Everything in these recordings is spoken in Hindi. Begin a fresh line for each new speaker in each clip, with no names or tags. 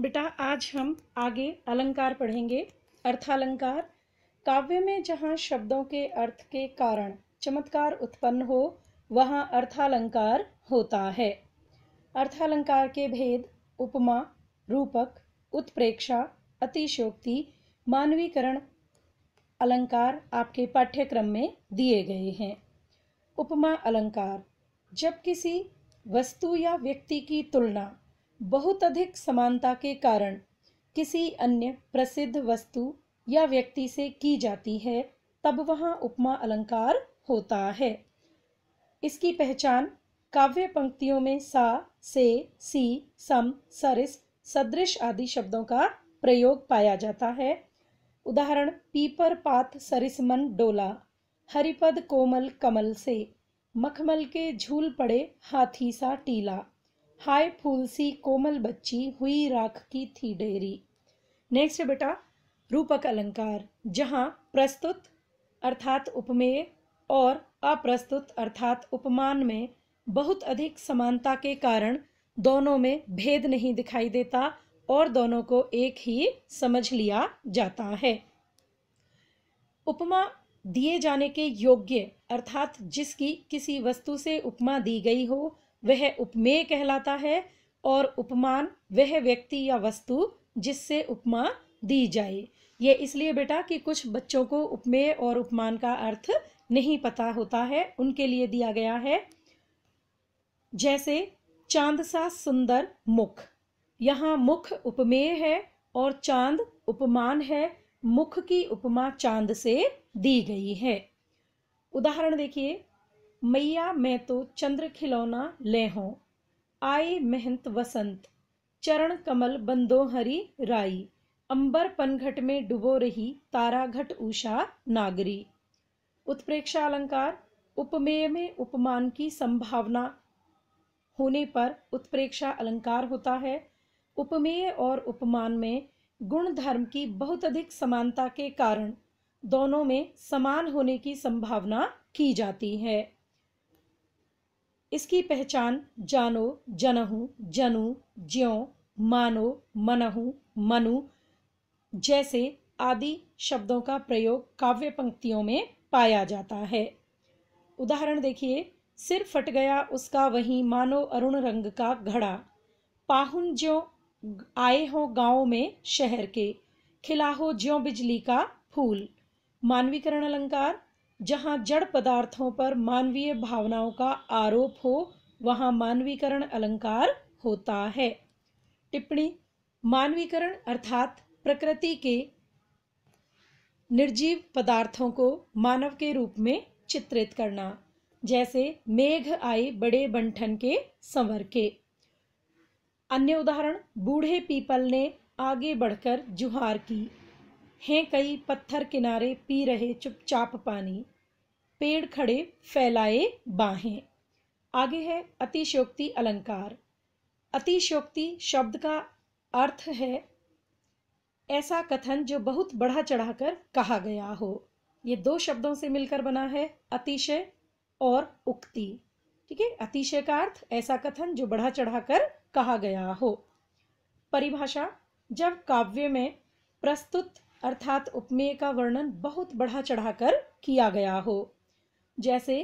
बेटा आज हम आगे अलंकार पढ़ेंगे अर्थालंकार काव्य में जहाँ शब्दों के अर्थ के कारण चमत्कार उत्पन्न हो वहाँ अर्थालंकार होता है अर्थालंकार के भेद उपमा रूपक उत्प्रेक्षा अतिशोक्ति मानवीकरण अलंकार आपके पाठ्यक्रम में दिए गए हैं उपमा अलंकार जब किसी वस्तु या व्यक्ति की तुलना बहुत अधिक समानता के कारण किसी अन्य प्रसिद्ध वस्तु या व्यक्ति से की जाती है तब वहाँ उपमा अलंकार होता है इसकी पहचान काव्य पंक्तियों में सा से सी सम सरिस सदृश आदि शब्दों का प्रयोग पाया जाता है उदाहरण पीपर पात सरिसमन डोला हरिपद कोमल कमल से मखमल के झूल पड़े हाथी सा टीला हाय फूल सी कोमल बच्ची हुई राख की थी डेरी नेक्स्ट बेटा रूपक अलंकार जहाँ प्रस्तुत अर्थात उपमेय और अप्रस्तुत अर्थात उपमान में बहुत अधिक समानता के कारण दोनों में भेद नहीं दिखाई देता और दोनों को एक ही समझ लिया जाता है उपमा दिए जाने के योग्य अर्थात जिसकी किसी वस्तु से उपमा दी गई हो वह उपमेय कहलाता है और उपमान वह व्यक्ति या वस्तु जिससे उपमा दी जाए ये इसलिए बेटा कि कुछ बच्चों को उपमेय और उपमान का अर्थ नहीं पता होता है उनके लिए दिया गया है जैसे चांद सा सुंदर मुख यहाँ मुख उपमेय है और चांद उपमान है मुख की उपमा चांद से दी गई है उदाहरण देखिए मैया मैं तो चंद्र खिलौना ले हों आए महंत वसंत चरण कमल बंदो हरी राई अंबर पनघट में डुबो रही ताराघट उषा नागरी उत्प्रेक्षा अलंकार उपमेय में उपमान की संभावना होने पर उत्प्रेक्षा अलंकार होता है उपमेय और उपमान में गुण धर्म की बहुत अधिक समानता के कारण दोनों में समान होने की संभावना की जाती है इसकी पहचान जानो जनहु जनु ज्यो मानो मनहु मनु जैसे आदि शब्दों का प्रयोग काव्य पंक्तियों में पाया जाता है उदाहरण देखिए सिर फट गया उसका वहीं मानो अरुण रंग का घड़ा पाहुन ज्यो आए हो गाँव में शहर के खिलाहो ज्यो बिजली का फूल मानवीकरण अलंकार जहाँ जड़ पदार्थों पर मानवीय भावनाओं का आरोप हो वहाँ मानवीकरण अलंकार होता है टिप्पणी मानवीकरण अर्थात प्रकृति के निर्जीव पदार्थों को मानव के रूप में चित्रित करना जैसे मेघ आए बड़े बंठन के संवर के अन्य उदाहरण बूढ़े पीपल ने आगे बढ़कर जुहार की हैं कई पत्थर किनारे पी रहे चुपचाप पानी पेड़ खड़े फैलाए बाहें आगे है अतिशोक्ति अलंकार अतिशोक्ति शब्द का अर्थ है ऐसा कथन जो बहुत बढ़ा चढ़ाकर कहा गया हो ये दो शब्दों से मिलकर बना है अतिशय और उक्ति ठीक है अतिशय का अर्थ ऐसा कथन जो बढ़ा चढ़ाकर कहा गया हो परिभाषा जब काव्य में प्रस्तुत अर्थात उपमेय का वर्णन बहुत बढ़ा चढ़ाकर किया गया हो जैसे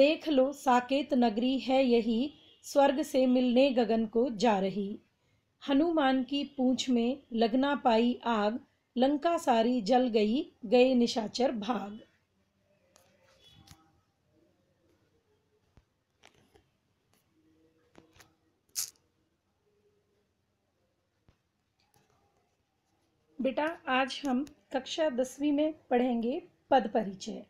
देख लो साकेत नगरी है यही स्वर्ग से मिलने गगन को जा रही हनुमान की पूंछ में लगना पाई आग लंका सारी जल गई गए निशाचर भाग बेटा आज हम कक्षा दसवीं में पढ़ेंगे पद परिचय